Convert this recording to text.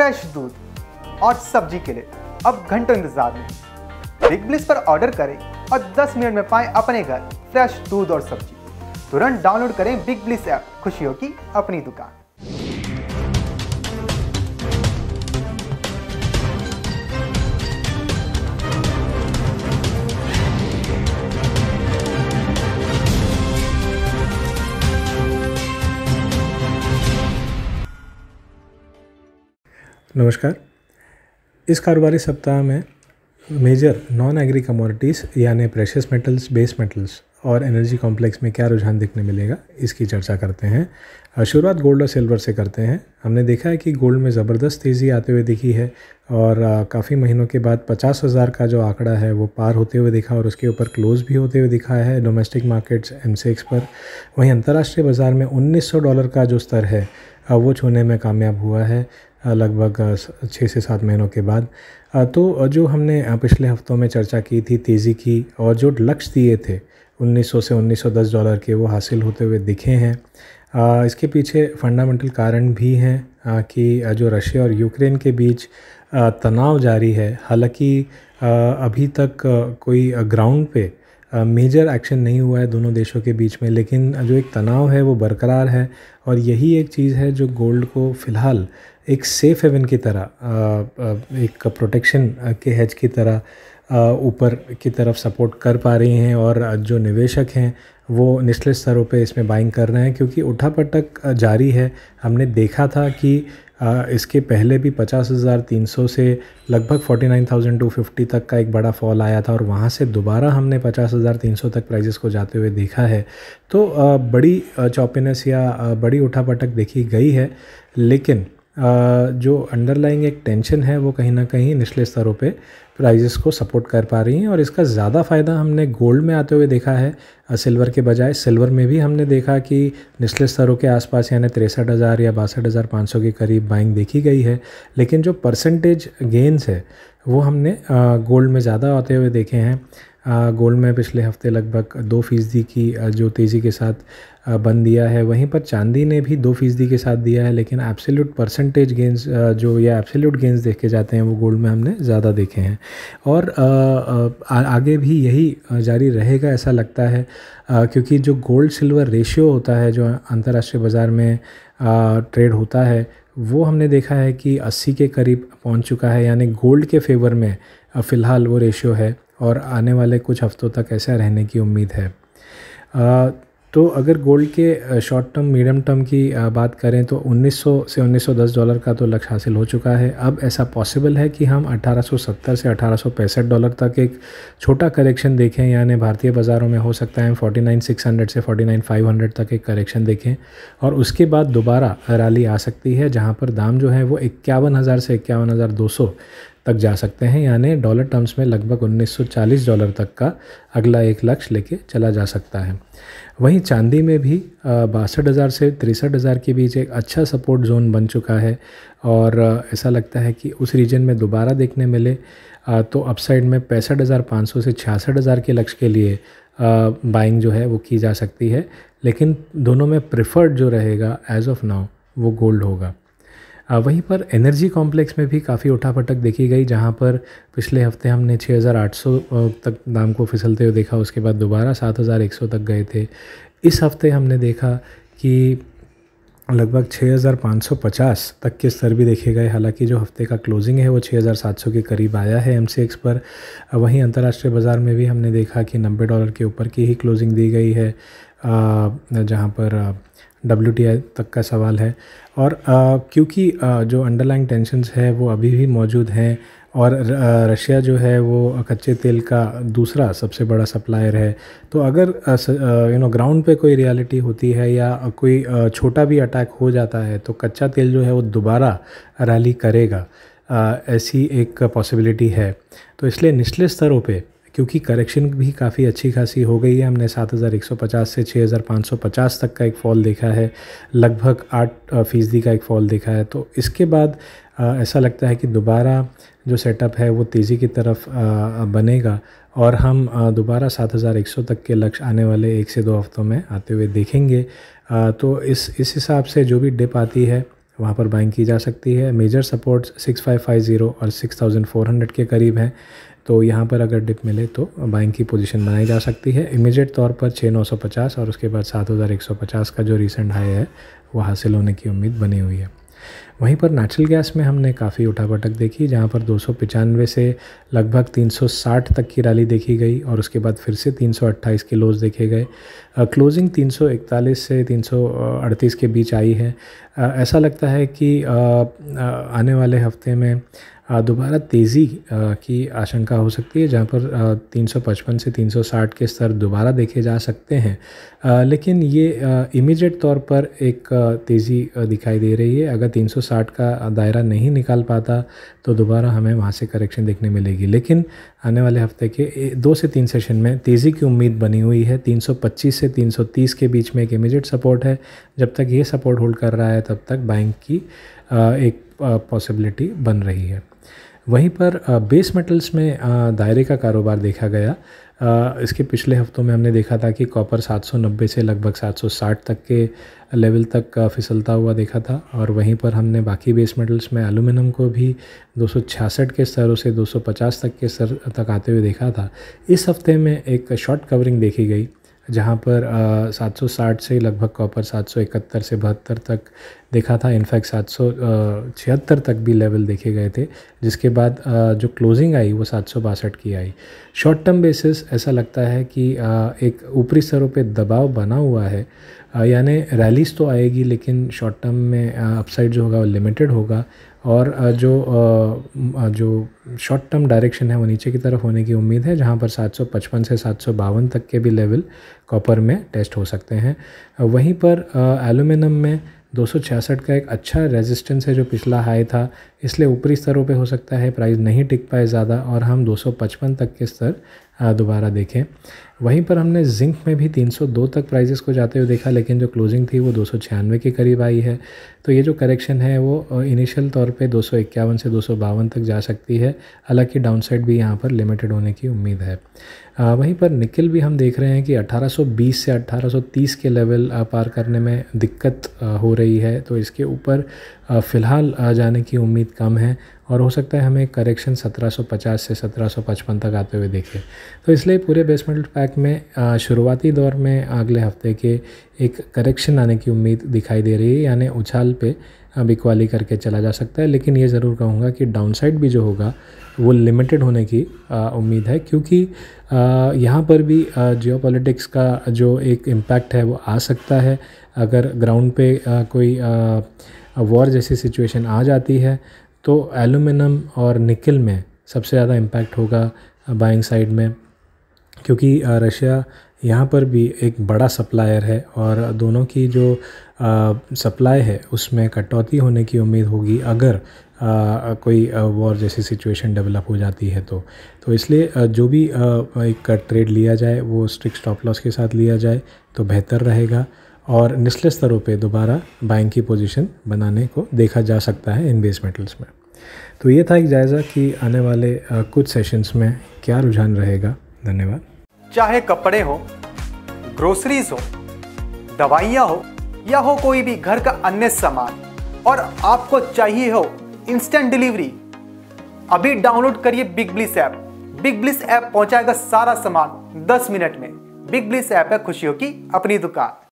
fresh दूध और सब्जी के लिए अब घंटों इंतजार में बिग ब्लिस पर ऑर्डर करें और 10 मिनट में पाएं अपने घर फ्रेश दूध और सब्जी तुरंत डाउनलोड करें बिग ब्लिस ऐप खुशियों की अपनी दुकान नमस्कार इस कारोबारी सप्ताह में मेजर नॉन एग्री कमोडिटीज़ यानी प्रेशस मेटल्स बेस मेटल्स और एनर्जी कॉम्प्लेक्स में क्या रुझान देखने मिलेगा इसकी चर्चा करते हैं शुरुआत गोल्ड और सिल्वर से करते हैं हमने देखा है कि गोल्ड में ज़बरदस्त तेज़ी आते हुए दिखी है और काफ़ी महीनों के बाद पचास हज़ार का जो आंकड़ा है वो पार होते हुए दिखा और उसके ऊपर क्लोज़ भी होते हुए दिखा है डोमेस्टिक मार्केट्स एम पर वहीं अंतर्राष्ट्रीय बाज़ार में उन्नीस डॉलर का जो स्तर है वो छूने में कामयाब हुआ है लगभग छः से सात महीनों के बाद तो जो हमने पिछले हफ्तों में चर्चा की थी तेज़ी की और जो लक्ष्य दिए थे 1900 से 1910 डॉलर के वो हासिल होते हुए दिखे हैं इसके पीछे फंडामेंटल कारण भी हैं कि जो रशिया और यूक्रेन के बीच तनाव जारी है हालांकि अभी तक कोई ग्राउंड पे मेजर एक्शन नहीं हुआ है दोनों देशों के बीच में लेकिन जो एक तनाव है वो बरकरार है और यही एक चीज़ है जो गोल्ड को फ़िलहाल एक सेफ़ हेवन की तरह एक प्रोटेक्शन के हेज की तरह ऊपर की तरफ सपोर्ट कर पा रही हैं और जो निवेशक हैं वो निचले स्तरों पे इसमें बाइंग कर रहे हैं क्योंकि उठापटक जारी है हमने देखा था कि इसके पहले भी पचास हज़ार तीन सौ से लगभग forty nine thousand two fifty तक का एक बड़ा फॉल आया था और वहाँ से दोबारा हमने पचास हज़ार तीन सौ तक प्राइजेस को जाते हुए देखा है तो बड़ी चौपिनेस या बड़ी उठापटक देखी गई है लेकिन जो अंडरलाइंग एक टेंशन है वो कहीं ना कहीं निचले स्तरों पे प्राइजेस को सपोर्ट कर पा रही हैं और इसका ज़्यादा फ़ायदा हमने गोल्ड में आते हुए देखा है सिल्वर के बजाय सिल्वर में भी हमने देखा कि निचले स्तरों के आसपास यानी तिरसठ हज़ार या बासठ हज़ार पाँच सौ के करीब बाइंग देखी गई है लेकिन जो परसेंटेज गेंस है वो हमने गोल्ड में ज़्यादा आते हुए देखे हैं गोल्ड में पिछले हफ्ते लगभग दो फ़ीसदी की जो तेज़ी के साथ बंद दिया है वहीं पर चांदी ने भी दो फ़ीसदी के साथ दिया है लेकिन एब्सोल्यूट परसेंटेज गेंस जो या एब्सोल्यूट गेंस देखे जाते हैं वो गोल्ड में हमने ज़्यादा देखे हैं और आगे भी यही जारी रहेगा ऐसा लगता है क्योंकि जो गोल्ड सिल्वर रेशियो होता है जो अंतर्राष्ट्रीय बाज़ार में ट्रेड होता है वो हमने देखा है कि 80 के करीब पहुंच चुका है यानी गोल्ड के फेवर में फ़िलहाल वो रेशियो है और आने वाले कुछ हफ़्तों तक ऐसा रहने की उम्मीद है तो अगर गोल्ड के शॉर्ट टर्म मीडियम टर्म की बात करें तो 1900 से 1910 डॉलर का तो लक्ष्य हासिल हो चुका है अब ऐसा पॉसिबल है कि हम 1870 से अठारह डॉलर तक एक छोटा करेक्शन देखें यानी भारतीय बाज़ारों में हो सकता है 49600 से 49500 तक एक करेक्शन देखें और उसके बाद दोबारा रैली आ सकती है जहाँ पर दाम जो है वो इक्यावन से इक्यावन तक जा सकते हैं यानी डॉलर टर्म्स में लगभग 1940 डॉलर तक का अगला एक लक्ष्य लेके चला जा सकता है वहीं चांदी में भी बासठ हज़ार से तिरसठ हज़ार के बीच एक अच्छा सपोर्ट जोन बन चुका है और ऐसा लगता है कि उस रीजन में दोबारा देखने मिले तो अपसाइड में पैंसठ हज़ार पाँच सौ से छियासठ हज़ार के लक्ष्य के लिए बाइंग जो है वो की जा सकती है लेकिन दोनों में प्रिफर्ड जो रहेगा एज ऑफ नाउ वो गोल्ड होगा वहीं पर एनर्जी कॉम्प्लेक्स में भी काफ़ी उठापटक देखी गई जहां पर पिछले हफ्ते हमने 6,800 तक दाम को फिसलते हुए देखा उसके बाद दोबारा 7,100 तक गए थे इस हफ्ते हमने देखा कि लगभग 6,550 तक के स्तर भी देखे गए हालांकि जो हफ्ते का क्लोजिंग है वो 6,700 के करीब आया है एम पर वहीं अंतर्राष्ट्रीय बाज़ार में भी हमने देखा कि नब्बे डॉलर के ऊपर की ही क्लोजिंग दी गई है जहाँ पर डब्ल्यू तक का सवाल है और क्योंकि जो अंडरलाइन टेंशनस है वो अभी भी मौजूद हैं और रशिया जो है वो कच्चे तेल का दूसरा सबसे बड़ा सप्लायर है तो अगर यू नो ग्राउंड पे कोई रियलिटी होती है या कोई छोटा भी अटैक हो जाता है तो कच्चा तेल जो है वो दोबारा रैली करेगा ऐसी एक पॉसिबिलिटी है तो इसलिए निचले स्तरों पे क्योंकि करेक्शन भी काफ़ी अच्छी खासी हो गई है हमने 7,150 से 6,550 तक का एक फॉल देखा है लगभग आठ फीसदी का एक फॉल देखा है तो इसके बाद ऐसा लगता है कि दोबारा जो सेटअप है वो तेज़ी की तरफ बनेगा और हम दोबारा 7,100 तक के लक्ष्य आने वाले एक से दो हफ्तों में आते हुए देखेंगे तो इस इस हिसाब से जो भी डिप आती है वहाँ पर बाइंग की जा सकती है मेजर सपोर्ट्स 6550 और 6400 के करीब हैं तो यहाँ पर अगर डिप मिले तो बाइंग की पोजीशन बनाई जा सकती है इमीडिएट तौर पर छः नौ सौ पचास और उसके बाद सात हज़ार एक सौ पचास का जो रिसेंट हाई है वो हासिल होने की उम्मीद बनी हुई है वहीं पर नेचुरल गैस में हमने काफ़ी उठापटक देखी जहां पर दो से लगभग 360 तक की रैली देखी गई और उसके बाद फिर से 328 के लोज देखे गए क्लोजिंग 341 से 338 के बीच आई है ऐसा लगता है कि आने वाले हफ्ते में दोबारा तेज़ी की आशंका हो सकती है जहाँ पर 355 से 360 के स्तर दोबारा देखे जा सकते हैं लेकिन ये इमीडिएट तौर पर एक तेज़ी दिखाई दे रही है अगर 360 का दायरा नहीं निकाल पाता तो दोबारा हमें वहाँ से करेक्शन देखने मिलेगी लेकिन आने वाले हफ्ते के दो से तीन सेशन में तेज़ी की उम्मीद बनी हुई है 325 से 330 के बीच में एक इमीजिएट सपोर्ट है जब तक ये सपोर्ट होल्ड कर रहा है तब तक बैंक की एक पॉसिबिलिटी बन रही है वहीं पर बेस मेटल्स में दायरे का कारोबार देखा गया इसके पिछले हफ्तों में हमने देखा था कि कॉपर 790 से लगभग 760 तक के लेवल तक फिसलता हुआ देखा था और वहीं पर हमने बाकी बेस मेटल्स में एलुमिनियम को भी 266 के स्तरों से 250 तक के स्तर तक आते हुए देखा था इस हफ्ते में एक शॉर्ट कवरिंग देखी गई जहाँ पर सात सौ साठ से लगभग कॉपर इकहत्तर से बहत्तर तक देखा था इनफैक्ट सात सौ छिहत्तर तक भी लेवल देखे गए थे जिसके बाद जो क्लोजिंग आई वो सात सौ बासठ की आई शॉर्ट टर्म बेसिस ऐसा लगता है कि एक ऊपरी स्तरों पर दबाव बना हुआ है यानी रैलीस तो आएगी लेकिन शॉर्ट टर्म में अपसाइड जो होगा वो लिमिटेड होगा और जो जो शॉर्ट टर्म डायरेक्शन है वो नीचे की तरफ होने की उम्मीद है जहाँ पर 755 से सात तक के भी लेवल कॉपर में टेस्ट हो सकते हैं वहीं पर एलुमिनियम में 266 का एक अच्छा रेजिस्टेंस है जो पिछला हाई था इसलिए ऊपरी स्तरों पे हो सकता है प्राइस नहीं टिक पाए ज़्यादा और हम 255 तक के स्तर दोबारा देखें वहीं पर हमने जिंक में भी 302 तक प्राइजेस को जाते हुए देखा लेकिन जो क्लोजिंग थी वो दो के करीब आई है तो ये जो करेक्शन है वो इनिशियल तौर पे दो से दो तक जा सकती है हालांकि डाउनसाइड भी यहाँ पर लिमिटेड होने की उम्मीद है आ, वहीं पर निकल भी हम देख रहे हैं कि 1820 से 1830 के लेवल पार करने में दिक्कत हो रही है तो इसके ऊपर फ़िलहाल जाने की उम्मीद कम है और हो सकता है हमें करेक्शन 1750 से 1755 तक आते हुए देखें तो इसलिए पूरे बेसमेंट पैक नैसडैक में शुरुआती दौर में अगले हफ्ते के एक करेक्शन आने की उम्मीद दिखाई दे रही है यानी उछाल पे बिकवाली करके चला जा सकता है लेकिन ये ज़रूर कहूँगा कि डाउनसाइड भी जो होगा वो लिमिटेड होने की उम्मीद है क्योंकि यहाँ पर भी जियो का जो एक इम्पैक्ट है वो आ सकता है अगर ग्राउंड पे कोई वॉर जैसी सिचुएशन आ जाती है तो एलुमिनम और निकल में सबसे ज़्यादा इम्पैक्ट होगा बाइंग साइड में क्योंकि रशिया यहाँ पर भी एक बड़ा सप्लायर है और दोनों की जो सप्लाई है उसमें कटौती होने की उम्मीद होगी अगर आ, कोई वॉर जैसी सिचुएशन डेवलप हो जाती है तो तो इसलिए जो भी एक ट्रेड लिया जाए वो स्ट्रिक्ट स्टॉप लॉस के साथ लिया जाए तो बेहतर रहेगा और निचले स्तरों पे दोबारा बाइंग की पोजीशन बनाने को देखा जा सकता है इन बेस मेटल्स में तो ये था एक जायज़ा कि आने वाले कुछ सेशंस में क्या रुझान रहेगा धन्यवाद चाहे कपड़े हो ग्रोसरीज हो दवाइयाँ हो या हो कोई भी घर का अन्य सामान और आपको चाहिए हो इंस्टेंट डिलीवरी अभी डाउनलोड करिए Big Bliss app Big Bliss app पहुंचाएगा सारा सामान 10 मिनट में बिग ब्लिस ऐप है खुशियों की अपनी दुकान